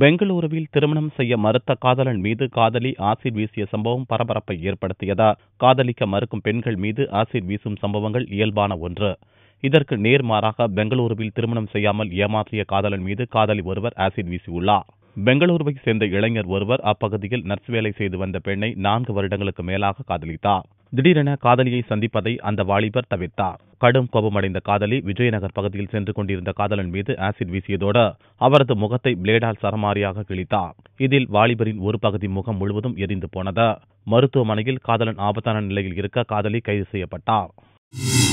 பெங்களூருவில் திருமணம் செய்ய மறுத்த காதலன் மீது காதலி ஆசிட் வீசிய சம்பவம் பரபரப்பை ஏற்படுத்தியதா காதலிக்க மறுக்கும் பெண்கள் மீது ஆசிட் வீசும் சம்பவங்கள் இயல்பான ஒன்று இதற்கு நேர்மாறாக பெங்களூருவில் திருமணம் செய்யாமல் ஏமாற்றிய காதலன் மீது காதலி ஒருவர் ஆசிட் வீசியுள்ளார் பெங்களூருவை சேர்ந்த இளைஞர் ஒருவர் அப்பகுதியில் நர்ஸ் வேலை செய்து வந்த பெண்ணை நான்கு வருடங்களுக்கு மேலாக காதலித்தார் திடீரென காதலியை சந்திப்பதை அந்த வாலிபர் தவிர்த்தார் கடும் கோபமடைந்த காதலி விஜயநகர் பகுதியில் சென்று கொண்டிருந்த காதலன் மீது ஆசிட் வீசியதோடு அவரது முகத்தை பிளேடால் சரமாரியாக கிழித்தார் இதில் வாலிபரின் ஒரு பகுதி முகம் முழுவதும் எரிந்து போனது மருத்துவமனையில் காதலன் ஆபத்தான நிலையில் இருக்க காதலி கைது செய்யப்பட்டார்